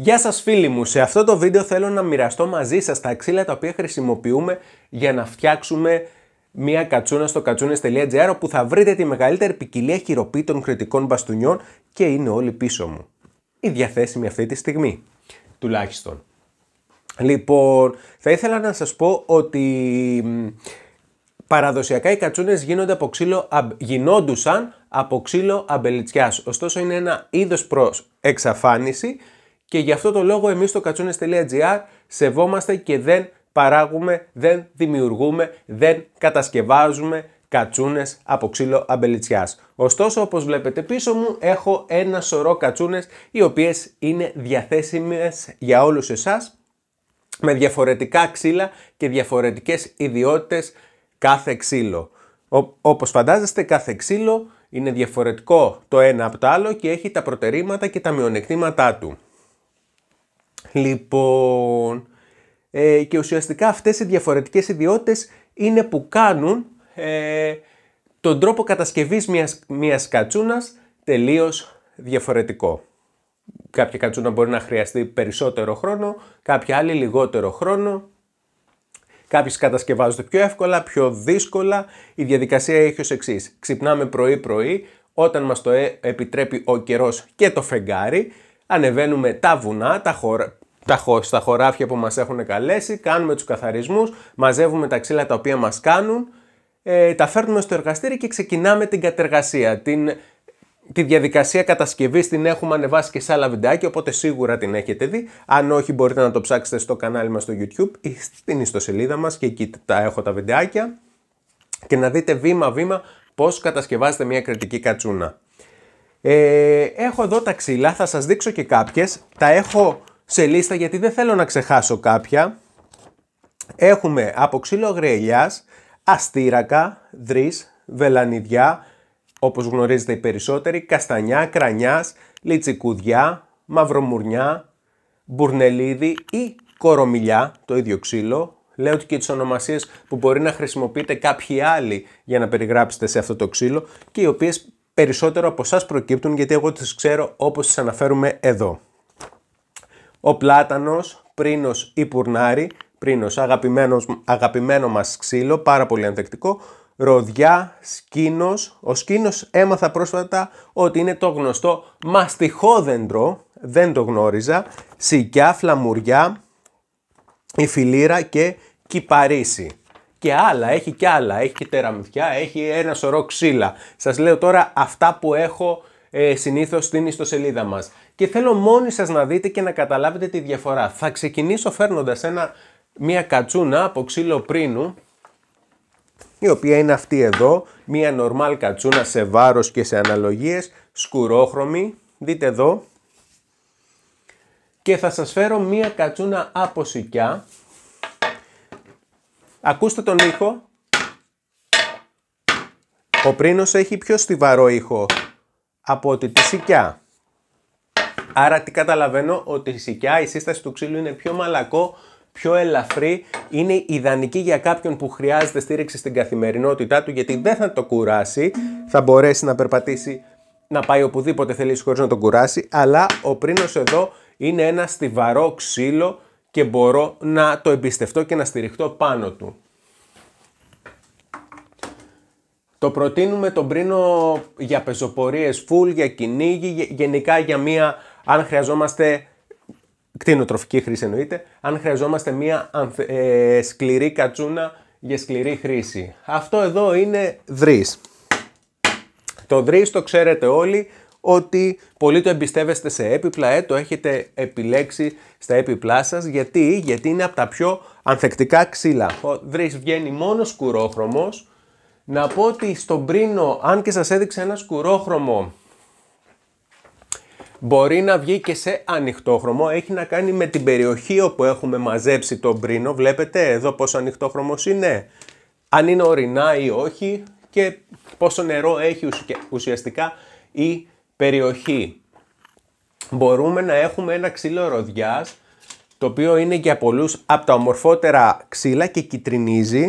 Γεια σας φίλοι μου, σε αυτό το βίντεο θέλω να μοιραστώ μαζί σας τα ξύλα τα οποία χρησιμοποιούμε για να φτιάξουμε μια κατσούνα στο κατσούνες.gr όπου θα βρείτε τη μεγαλύτερη ποικιλία χειροποίητων κριτικών μπαστούνιών και είναι όλοι πίσω μου. Η διαθέσιμη αυτή τη στιγμή, τουλάχιστον. Λοιπόν, θα ήθελα να σας πω ότι παραδοσιακά οι κατσούνες γίνονται από ξύλο, γινόντουσαν από ξύλο αμπελιτσιάς. Ωστόσο είναι ένα είδος προς εξαφάνιση και γι' αυτό το λόγο εμείς στο κατσούνες.gr σεβόμαστε και δεν παράγουμε, δεν δημιουργούμε, δεν κατασκευάζουμε κατσούνες από ξύλο αμπελιτσιάς. Ωστόσο, όπως βλέπετε πίσω μου, έχω ένα σωρό κατσούνες οι οποίες είναι διαθέσιμες για όλους εσάς με διαφορετικά ξύλα και διαφορετικές ιδιότητες κάθε ξύλο. Ό, όπως φαντάζεστε, κάθε ξύλο είναι διαφορετικό το ένα από το άλλο και έχει τα προτερήματα και τα μειονεκτήματά του. Λοιπόν, ε, και ουσιαστικά αυτές οι διαφορετικές ιδιότητες είναι που κάνουν ε, τον τρόπο κατασκευής μιας, μιας κατσούνας τελείως διαφορετικό. Κάποια κατσούνα μπορεί να χρειαστεί περισσότερο χρόνο, κάποια άλλη λιγότερο χρόνο. Κάποιες κατασκευάζονται πιο εύκολα, πιο δύσκολα. Η διαδικασία έχει ως εξής ξυπναμε Ξυπνάμε πρωί-πρωί, όταν μας το ε, επιτρέπει ο καιρός και το φεγγάρι, ανεβαίνουμε τα βουνά, τα χωρα στα χωράφια που μας έχουν καλέσει, κάνουμε τους καθαρισμούς, μαζεύουμε τα ξύλα τα οποία μας κάνουν, ε, τα φέρνουμε στο εργαστήρι και ξεκινάμε την κατεργασία. Την, τη διαδικασία κατασκευής την έχουμε ανεβάσει και σε άλλα βιντεάκια, οπότε σίγουρα την έχετε δει. Αν όχι μπορείτε να το ψάξετε στο κανάλι μας στο YouTube ή στην ιστοσελίδα μας και εκεί τα έχω τα βιντεάκια και να δείτε βήμα-βήμα πώς κατασκευάζετε μια κριτική κατσούνα. Ε, έχω εδώ τα ξύλα, θα σας δείξω και κάποιες. Τα έχω σε λίστα γιατί δεν θέλω να ξεχάσω κάποια. Έχουμε από ξύλο αγριελιάς, αστήρακα, δρύς, βελανιδιά, όπως γνωρίζετε οι περισσότεροι, καστανιά, κρανιάς, λιτσικουδιά, μαυρομουρνιά, μπουρνελίδι ή κορομιλιά, το ίδιο ξύλο. Λέω ότι και τις ονομασίες που μπορεί να χρησιμοποιείτε κάποιοι άλλοι για να περιγράψετε σε αυτό το ξύλο και οι οποίες περισσότερο από εσάς προκύπτουν γιατί εγώ τις ξέρω όπως τις αναφέρουμε εδώ. Ο πλάτανος, πρίνος ή πουρνάρι, πρίνος αγαπημένος, αγαπημένο μας ξύλο, πάρα πολύ ανθεκτικό, ροδιά, σκήνος. Ο σκήνος έμαθα πρόσφατα ότι είναι το γνωστό μαστιχόδεντρο, δεν το γνώριζα, σικιά, φλαμουριά, η και κυπαρίσι. Και άλλα, έχει και άλλα, έχει και τεραμυθιά, έχει ένα σωρό ξύλα. Σας λέω τώρα αυτά που έχω ε, συνήθως στην ιστοσελίδα μας. Και θέλω μόνοι σας να δείτε και να καταλάβετε τη διαφορά. Θα ξεκινήσω φέρνοντας ένα, μια κατσούνα από ξύλο πρίνου, η οποία είναι αυτή εδώ, μια νορμάλ κατσούνα σε βάρος και σε αναλογίες, σκουρόχρωμη, δείτε εδώ. Και θα σας φέρω μια κατσούνα από σικιά. Ακούστε τον ήχο. Ο πρίνος έχει πιο στιβαρό ήχο από ότι τη σικιά. Άρα τι καταλαβαίνω ότι η σικιά, η σύσταση του ξύλου είναι πιο μαλακό, πιο ελαφρύ, είναι ιδανική για κάποιον που χρειάζεται στήριξη στην καθημερινότητά του γιατί δεν θα το κουράσει, θα μπορέσει να περπατήσει, να πάει οπουδήποτε θέλει χωρίς να τον κουράσει, αλλά ο πρίνος εδώ είναι ένα στιβαρό ξύλο και μπορώ να το εμπιστευτώ και να στηριχτώ πάνω του. Το προτείνουμε, τον πρίνο για πεζοπορίες full, για κυνήγι, γενικά για μία, αν χρειαζόμαστε, κτηνοτροφική χρήση εννοείται, αν χρειαζόμαστε μία ε, σκληρή κατσούνα για σκληρή χρήση. Αυτό εδώ είναι δρύς. Το δρύς το ξέρετε όλοι ότι πολύ το εμπιστεύεστε σε έπιπλα, ε, το έχετε επιλέξει στα έπιπλά σας. Γιατί, γιατί είναι από τα πιο ανθεκτικά ξύλα. Ο δρύς βγαίνει μόνος σκουρόχρωμος, να πω ότι στον πρίνο, αν και σας έδειξε ένα σκουρόχρωμο, μπορεί να βγει και σε ανοιχτόχρωμο. Έχει να κάνει με την περιοχή όπου έχουμε μαζέψει τον πρίνο. Βλέπετε εδώ πόσο ανοιχτόχρωμος είναι, αν είναι ορεινά ή όχι και πόσο νερό έχει ουσιαστικά η περιοχή. Μπορούμε να έχουμε ένα ξύλο ροδιάς, το οποίο είναι για πολλούς από τα ομορφότερα ξύλα και κυτρινίζει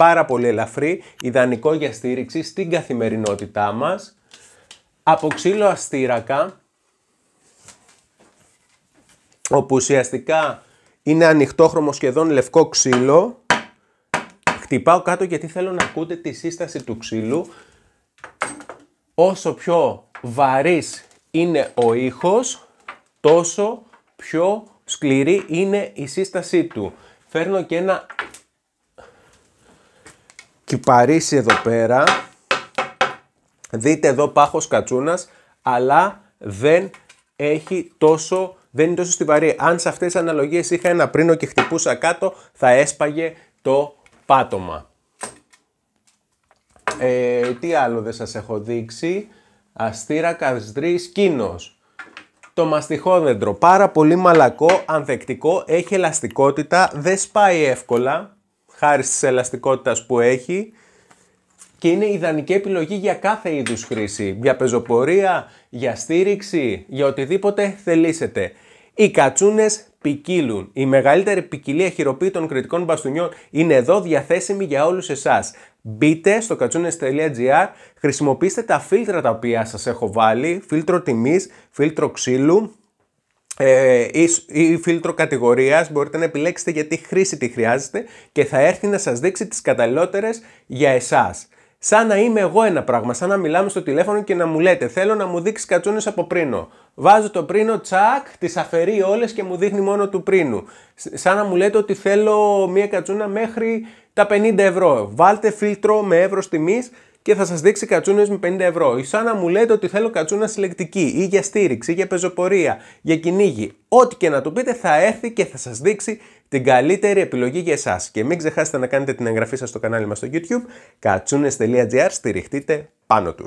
πάρα πολύ ελαφρύ, ιδανικό για στήριξη στην καθημερινότητά μας. Από ξύλο αστήρακα, όπου ουσιαστικά είναι ανοιχτόχρωμο σχεδόν λευκό ξύλο. Χτυπάω κάτω γιατί θέλω να ακούτε τη σύσταση του ξύλου. Όσο πιο βαρύς είναι ο ήχος, τόσο πιο σκληρή είναι η σύστασή του. Φέρνω και ένα κυπαρίσει εδώ πέρα. Δείτε εδώ πάχος κατσούνας, αλλά δεν έχει τόσο, δεν είναι τόσο στιβαρή. Αν σε αυτές τις αναλογίες είχα ένα πρίνο και χτυπούσα κάτω, θα έσπαγε το πάτωμα. Ε, τι άλλο δεν σας έχω δείξει. Αστήρα κασδρής κίνος. Το μαστιχόδεντρο, πάρα πολύ μαλακό, ανθεκτικό, έχει ελαστικότητα, δεν σπάει εύκολα χάρη τη ελαστικότητας που έχει και είναι ιδανική επιλογή για κάθε είδους χρήση, για πεζοπορία, για στήριξη, για οτιδήποτε θελήσετε. Οι κατσούνες ποικίλουν. Η μεγαλύτερη ποικιλία χειροποίητων κριτικών μπαστούνιών είναι εδώ διαθέσιμη για όλους εσάς. Μπείτε στο κατσούνε.gr, χρησιμοποιήστε τα φίλτρα τα οποία σας έχω βάλει, φίλτρο τιμής, φίλτρο ξύλου, ή, ε, φίλτρο κατηγορίας μπορείτε να επιλέξετε γιατί χρήση τη χρειάζεται και θα έρθει να σας δείξει τις καταλληλότερες για εσάς. Σαν να είμαι εγώ ένα πράγμα, σαν να μιλάμε στο τηλέφωνο και να μου λέτε θέλω να μου δείξεις κατσούνες από πρίνο. Βάζω το πρίνο, τσακ, τις αφαιρεί όλες και μου δείχνει μόνο του πρίνου. Σαν να μου λέτε ότι θέλω μία κατσούνα μέχρι τα 50 ευρώ. Βάλτε φίλτρο με εύρος τιμής και θα σας δείξει κατσούνες με 50 ευρώ. Ή σαν να μου λέτε ότι θέλω κατσούνα συλλεκτική ή για στήριξη, ή για πεζοπορία, για κυνήγι. Ό,τι και να του πείτε θα έρθει και θα σας δείξει την καλύτερη επιλογή για εσάς. Και μην ξεχάσετε να κάνετε την εγγραφή σας στο κανάλι μας στο YouTube, κατσούνε.gr, στηριχτείτε πάνω τους.